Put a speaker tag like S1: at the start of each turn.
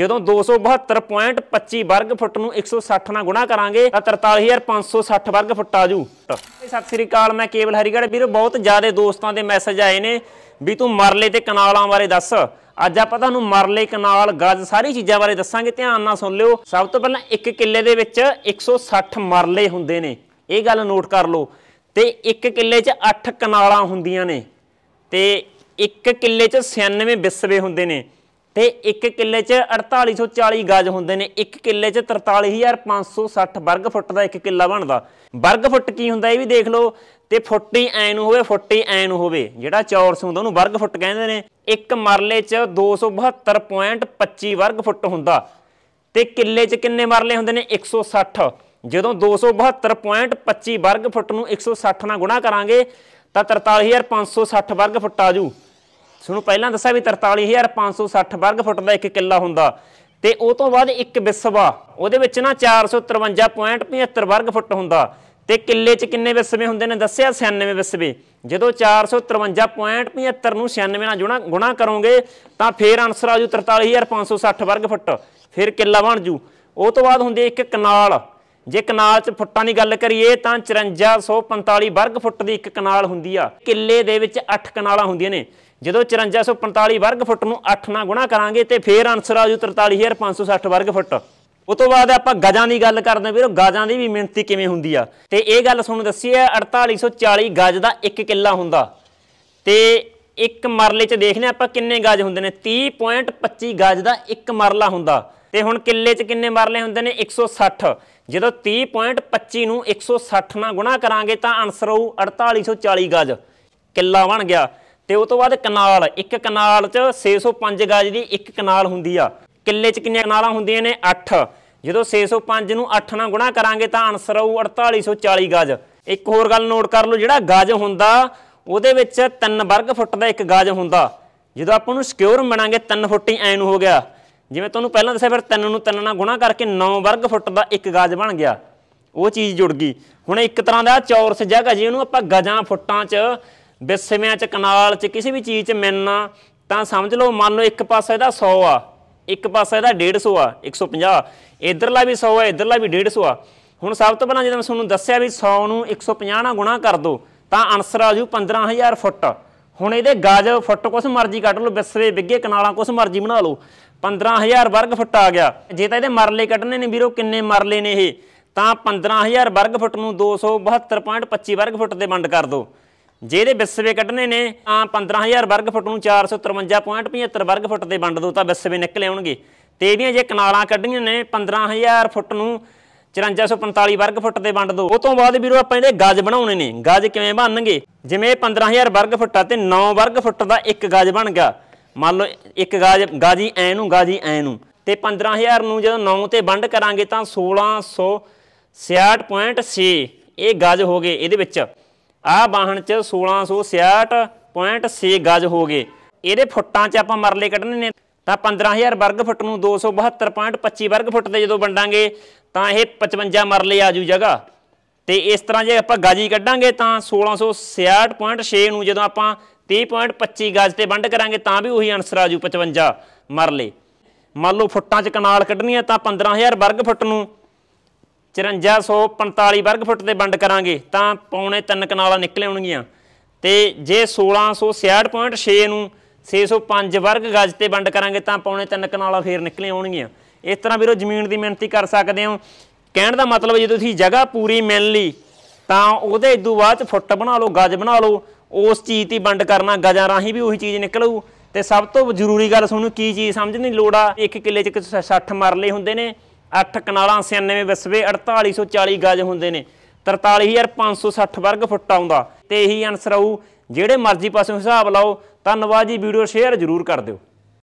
S1: ਜਦੋਂ 272.25 ਵਰਗ ਫੁੱਟ ਨੂੰ 160 ਨਾਲ ਗੁਣਾ ਕਰਾਂਗੇ ਤਾਂ 43560 ਵਰਗ ਫੁੱਟ ਆ ਜੂ ਸਤਿ ਸ੍ਰੀ ਅਕਾਲ ਮੈਂ ਕੇਵਲ ਹਰੀਗੜ੍ਹ ਵੀਰੋ ਬਹੁਤ ਜ਼ਿਆਦਾ ਦੋਸਤਾਂ ਦੇ ਮੈਸੇਜ ਆਏ ਨੇ ਵੀ ਤੂੰ ਮਰਲੇ ਤੇ ਕਨਾਲਾਂ ਬਾਰੇ ਦੱਸ ਅੱਜ ਆਪਾਂ ਤੁਹਾਨੂੰ ਮਰਲੇ ਕਨਾਲ ਗੱਜ ਸਾਰੀ ਚੀਜ਼ਾਂ ਬਾਰੇ ਦੱਸਾਂਗੇ ਧਿਆਨ ਨਾਲ ਸੁਣ ਲਿਓ ਸਭ ਤੋਂ ਪਹਿਲਾਂ ਇੱਕ ਕਿੱਲੇ ਦੇ ਵਿੱਚ 160 ਮਰਲੇ ਹੁੰਦੇ ਨੇ ਇਹ ਗੱਲ ਨੋਟ ਕਰ ਲਓ ਤੇ ਇੱਕ ਕਿੱਲੇ 'ਚ 8 ਕਨਾਲਾਂ ਹੁੰਦੀਆਂ ਨੇ ਤੇ ਇੱਕ ਕਿੱਲੇ 'ਚ 96 ਵਿਸਵੇ ਹੁੰਦੇ ਨੇ ਤੇ 1 ਕਿੱਲੇ 'ਚ 4840 ਗਜ ਹੁੰਦੇ ਨੇ 1 ਕਿੱਲੇ 'ਚ 43560 ਵਰਗ ਫੁੱਟ ਦਾ 1 ਕਿੱਲਾ ਬਣਦਾ ਵਰਗ ਫੁੱਟ ਕੀ ਹੁੰਦਾ ਇਹ ਵੀ ਦੇਖ ਲਓ ਤੇ ਫੁੱਟ ਹੀ ਐ ਨੂੰ ਹੋਵੇ ਫੁੱਟ ਹੀ ਐ ਨੂੰ ਹੋਵੇ ਜਿਹੜਾ ਚੌਰਸ ਹੁੰਦਾ ਉਹਨੂੰ ਵਰਗ ਫੁੱਟ ਕਹਿੰਦੇ ਨੇ ਇੱਕ ਮਰਲੇ 'ਚ 272.25 ਵਰਗ ਫੁੱਟ ਹੁੰਦਾ ਤੇ ਕਿੱਲੇ 'ਚ ਕਿੰਨੇ ਮਰਲੇ ਹੁੰਦੇ ਨੇ 160 ਜਦੋਂ 272.25 ਵਰਗ ਫੁੱਟ ਨੂੰ 160 ਨਾਲ ਗੁਣਾ ਕਰਾਂਗੇ ਤਾਂ 43560 ਵਰਗ ਫੁੱਟ ਆ ਜੂ ਤੁਹਾਨੂੰ ਪਹਿਲਾਂ ਦੱਸਿਆ ਵੀ 43560 ਵਰਗ ਫੁੱਟ ਦਾ ਇੱਕ ਕਿੱਲਾ ਹੁੰਦਾ ਤੇ ਉਹ ਤੋਂ ਬਾਅਦ ਇੱਕ ਵਿਸਵਾ ਉਹਦੇ ਵਿੱਚ ਨਾ 453.75 ਵਰਗ ਫੁੱਟ ਹੁੰਦਾ ਤੇ ਕਿੱਲੇ 'ਚ ਕਿੰਨੇ ਵਿਸਵੇ ਹੁੰਦੇ ਨੇ ਦੱਸਿਆ 96 ਵਿਸਵੇ ਜਦੋਂ 453.75 ਨੂੰ 96 ਨਾਲ ਜੁਣਾ ਗੁਣਾ ਕਰੋਗੇ ਤਾਂ ਫੇਰ ਆਨਸਰ ਆ ਜੂ 43560 ਵਰਗ ਫੁੱਟ ਫਿਰ ਕਿੱਲਾ ਬਣ ਜੂ ਉਹ ਤੋਂ ਬਾਅਦ ਹੁੰਦੀ ਇੱਕ ਕਨਾਲ ਜੇ ਕਨਾਲ 'ਚ ਫੁੱਟਾਂ ਦੀ ਗੱਲ ਕਰੀਏ ਤਾਂ 5445 ਵਰਗ ਫੁੱਟ ਦੀ ਇੱਕ ਕਨਾਲ ਹੁੰਦੀ ਆ ਕਿੱਲੇ ਦੇ ਵਿੱਚ 8 ਕਨਾਲਾਂ ਹੁੰਦੀਆਂ ਨੇ ਜਦੋਂ 5445 ਵਰਗ ਫੁੱਟ ਨੂੰ 8 ਨਾਲ ਗੁਣਾ ਕਰਾਂਗੇ ਤੇ ਫੇਰ ਆਨਸਰ ਆ ਜੂ 43560 ਵਰਗ ਫੁੱਟ ਉਸ ਤੋਂ ਬਾਅਦ ਆਪਾਂ ਗਜਾਂ ਦੀ ਗੱਲ ਕਰਦੇ ਵੀਰੋ ਗਜਾਂ ਦੀ ਵੀ ਮਿੰਤੀ ਕਿਵੇਂ ਹੁੰਦੀ ਆ ਤੇ ਇਹ ਗੱਲ ਤੁਹਾਨੂੰ ਦੱਸੀ ਹੈ 4840 ਗਜ ਦਾ ਇੱਕ ਕਿੱਲਾ ਹੁੰਦਾ ਤੇ ਇੱਕ ਮਰਲੇ 'ਚ ਦੇਖਨੇ ਆਪਾਂ ਕਿੰਨੇ ਗਜ ਹੁੰਦੇ ਨੇ 30.25 ਗਜ ਦਾ ਇੱਕ ਮਰਲਾ ਹੁੰਦਾ ਤੇ ਹੁਣ ਕਿੱਲੇ 'ਚ ਕਿੰਨੇ ਮਰਲੇ ਹੁੰਦੇ ਨੇ 160 ਜਦੋਂ 30.25 ਨੂੰ 160 ਨਾਲ ਗੁਣਾ ਕਰਾਂਗੇ ਤਾਂ ਆਨਸਰ ਆਊ 4840 ਗਜ ਕਿੱਲਾ ਬਣ ਗਿਆ ਤੇ ਉਹ ਤੋਂ ਬਾਅਦ ਕਨਾਲ ਇੱਕ ਕਨਾਲ 'ਚ 605 ਗਜ ਦੀ ਇੱਕ ਕਨਾਲ ਹੁੰਦੀ ਆ ਕਿੱਲੇ 'ਚ ਕਿੰਨੀਆਂ ਕਨਾਲਾਂ ਹੁੰਦੀਆਂ ਨੇ 8 ਜਦੋਂ 605 ਨੂੰ 8 ਨਾਲ ਗੁਣਾ ਕਰਾਂਗੇ ਤਾਂ ਆਨਸਰ ਆਊ 4840 ਗਜ ਇੱਕ ਹੋਰ ਗੱਲ ਨੋਟ ਕਰ ਲਓ ਜਿਹੜਾ ਗਜ ਹੁੰਦਾ ਉਹਦੇ ਵਿੱਚ 3 ਵਰਗ ਫੁੱਟ ਦਾ ਇੱਕ ਗਜ ਹੁੰਦਾ ਜਦੋਂ ਆਪਾਂ ਨੂੰ ਸਿਕਿਉਰ ਬਣਾਂਗੇ 3 ਫੁੱਟ ਹੀ ਐਨ ਹੋ ਗਿਆ ਜਿਵੇਂ ਤੁਹਾਨੂੰ ਪਹਿਲਾਂ ਦੱਸਿਆ ਫਿਰ 3 ਨੂੰ 3 ਨਾਲ ਗੁਣਾ ਕਰਕੇ 9 ਵਰਗ ਫੁੱਟ ਦਾ ਇੱਕ ਗਾਜ ਬਣ ਗਿਆ ਉਹ ਚੀਜ਼ ਜੁੜ ਗਈ ਹੁਣ ਇੱਕ ਤਰ੍ਹਾਂ ਦਾ ਚੌਰਸ ਜਗ੍ਹਾ ਜੀ ਉਹਨੂੰ ਆਪਾਂ ਗਜਾਂ ਫੁੱਟਾਂ 'ਚ ਵਿਸਵਿਆਂ 'ਚ ਕਨਾਲ 'ਚ ਕਿਸੇ ਵੀ ਚੀਜ਼ 'ਚ ਮਿਲਣਾ ਤਾਂ ਸਮਝ ਲਓ ਮੰਨ ਲਓ ਇੱਕ ਪਾਸਾ ਇਹਦਾ 100 ਆ ਇੱਕ ਪਾਸਾ ਇਹਦਾ 150 ਆ 150 ਇਧਰਲਾ ਵੀ 100 ਆ ਇਧਰਲਾ ਵੀ 150 ਆ ਹੁਣ ਸਭ ਤੋਂ ਪਹਿਲਾਂ ਜਦੋਂ ਮੈਂ ਤੁਹਾਨੂੰ ਦੱਸਿਆ ਵੀ 100 ਨੂੰ 150 ਨਾਲ ਗੁਣਾ ਕਰ ਦੋ ਤਾਂ ਆਨਸਰ ਆ ਜੂ 15000 ਫੁੱਟ ਹੁਣ ਇਹਦੇ ਗਜ ਫੁੱਟ ਕੁਛ ਮਰਜ਼ੀ ਕੱਢ ਲਓ ਬਿਸਰੇ ਵਿੱਗੇ ਕਨਾਲਾਂ ਕੁਛ ਮਰਜ਼ੀ ਬਣਾ ਲਓ 15000 ਵਰਗ ਫੁੱਟ ਆ ਗਿਆ ਜੇ ਤਾਂ ਇਹਦੇ ਮਰਲੇ ਕੱਢਨੇ ਨੇ ਵੀਰੋ ਕਿੰਨੇ ਮਰਲੇ ਨੇ ਇਹ ਤਾਂ 15000 ਵਰਗ ਫੁੱਟ ਨੂੰ 272.25 ਵਰਗ ਫੁੱਟ ਦੇ ਵੰਡ ਕਰ ਦਿਓ ਇਹਦੇ ਵਿਸਵੇ ਕੱਢਨੇ ਨੇ ਤਾਂ 15000 ਵਰਗ ਫੁੱਟ ਨੂੰ 453.75 ਵਰਗ ਫੁੱਟ ਦੇ ਵੰਡ ਦਿਓ ਤਾਂ ਵਿਸਵੇ ਨਿਕਲੇ ਆਉਣਗੇ ਤੇ ਇਹਦੀਆਂ ਜੇ ਕਨਾਲਾਂ ਕੱਢੀਆਂ ਨੇ 15000 ਫੁੱਟ ਨੂੰ 5445 ਵਰਗ ਫੁੱਟ ਦੇ ਵੰਡ ਦੋ ਉਹ ਤੋਂ ਬਾਅਦ ਵੀਰੋ ਆਪਾਂ ਇਹਦੇ ਗਜ ਬਣਾਉਣੇ ਨੇ ਗਜ ਕਿਵੇਂ ਬਣਨਗੇ ਜਿਵੇਂ 15000 ਵਰਗ ਫੁੱਟ ਆ ਤੇ 9 ਵਰਗ ਫੁੱਟ ਦਾ ਇੱਕ ਗਜ ਬਣ ਗਿਆ ਮੰਨ ਲਓ ਇੱਕ ਗਜ ਗਾਜੀ ਐ ਨੂੰ ਗਾਜੀ ਐ ਨੂੰ ਤੇ 15000 ਨੂੰ ਜਦੋਂ 9 ਤੇ ਵੰਡ ਕਰਾਂਗੇ ਤਾਂ 1666.6 ਇਹ ਗਜ ਹੋ ਗਏ ਇਹਦੇ ਵਿੱਚ ਆ ਬਾਹਣ ਚ 1666.6 ਗਜ ਹੋ ਗਏ ਇਹਦੇ ਫੁੱਟਾਂ 'ਚ ਆਪਾਂ ਮਰਲੇ ਕੱਢਣੇ ਨੇ ਤਾਂ 15000 ਵਰਗ ਫੁੱਟ ਨੂੰ 272.25 ਵਰਗ ਫੁੱਟ ਤੇ ਜਦੋਂ ਵੰਡਾਂਗੇ ਤਾਂ ਇਹ 55 ਮਰਲੇ ਆ ਜੂ ਜਗਾ ਤੇ ਇਸ ਤਰ੍ਹਾਂ ਜੇ ਆਪਾਂ ਗਾਜੀ ਕੱਢਾਂਗੇ ਤਾਂ 1666.6 ਨੂੰ ਜਦੋਂ ਆਪਾਂ 30.25 ਗਾਜ ਤੇ ਵੰਡ ਕਰਾਂਗੇ ਤਾਂ ਵੀ ਉਹੀ ਆਨਸਰ ਆ ਜੂ 55 ਮਰਲੇ ਮੰਨ ਲਓ ਫੁੱਟਾਂ 'ਚ ਕਨਾਲ ਕੱਢਣੀ ਹੈ ਤਾਂ 15000 ਵਰਗ ਫੁੱਟ ਨੂੰ 5445 ਵਰਗ ਫੁੱਟ ਤੇ ਵੰਡ ਕਰਾਂਗੇ ਤਾਂ ਪੌਣੇ 3 ਕਨਾਲਾਂ ਨਿਕਲੇ ਆਉਣਗੀਆਂ ਤੇ ਜੇ 1666.6 ਨੂੰ 605 ਵਰਗ ਗਜ ਤੇ ਵੰਡ ਕਰਾਂਗੇ ਤਾਂ ਪੌਣੇ 3 ਕਨਾਲਾ ਫੇਰ ਨਿਕਲੇ ਆਉਣਗੀਆਂ ਇਸ ਤਰ੍ਹਾਂ ਵੀਰੋ ਜ਼ਮੀਨ ਦੀ ਮਿਹਨਤੀ ਕਰ ਸਕਦੇ ਹੋ ਕਹਿਣ ਦਾ ਮਤਲਬ ਜੇ ਤੁਸੀਂ ਜਗ੍ਹਾ ਪੂਰੀ ਮਿਲ ਲਈ ਤਾਂ ਉਹਦੇ ਇਦੋਂ ਬਾਅਦ ਫੁੱਟ ਬਣਾ ਲਓ ਗਜ ਬਣਾ ਲਓ ਉਸ ਚੀਜ਼ ਦੀ ਵੰਡ ਕਰਨਾ ਗਜਾਂ ਰਾਹੀਂ ਵੀ ਉਹੀ ਚੀਜ਼ ਨਿਕਲੂ ਤੇ ਸਭ ਤੋਂ ਜ਼ਰੂਰੀ ਗੱਲ ਤੁਹਾਨੂੰ ਕੀ ਚੀਜ਼ ਸਮਝਣ ਦੀ ਲੋੜ ਆ ਇੱਕ ਕਿੱਲੇ 'ਚ 60 ਮਰਲੇ ਹੁੰਦੇ ਨੇ 8 ਕਨਾਲਾਂ 96 ਵਿਸਵੇ 4840 ਗਜ ਹੁੰਦੇ ਨੇ 43560 ਵਰਗ ਫੁੱਟ ਆਉਂਦਾ ਤੇ ਇਹੀ ਆਨਸਰ ਆਉ ਜਿਹੜੇ ਮਰਜ਼ੀ ਪਾਸੋਂ ਹਿਸਾਬ ਲਾਓ ਧੰਨਵਾਦ ਜੀ ਵੀਡੀਓ ਸ਼ੇਅਰ ਜ਼ਰੂਰ ਕਰ ਦਿਓ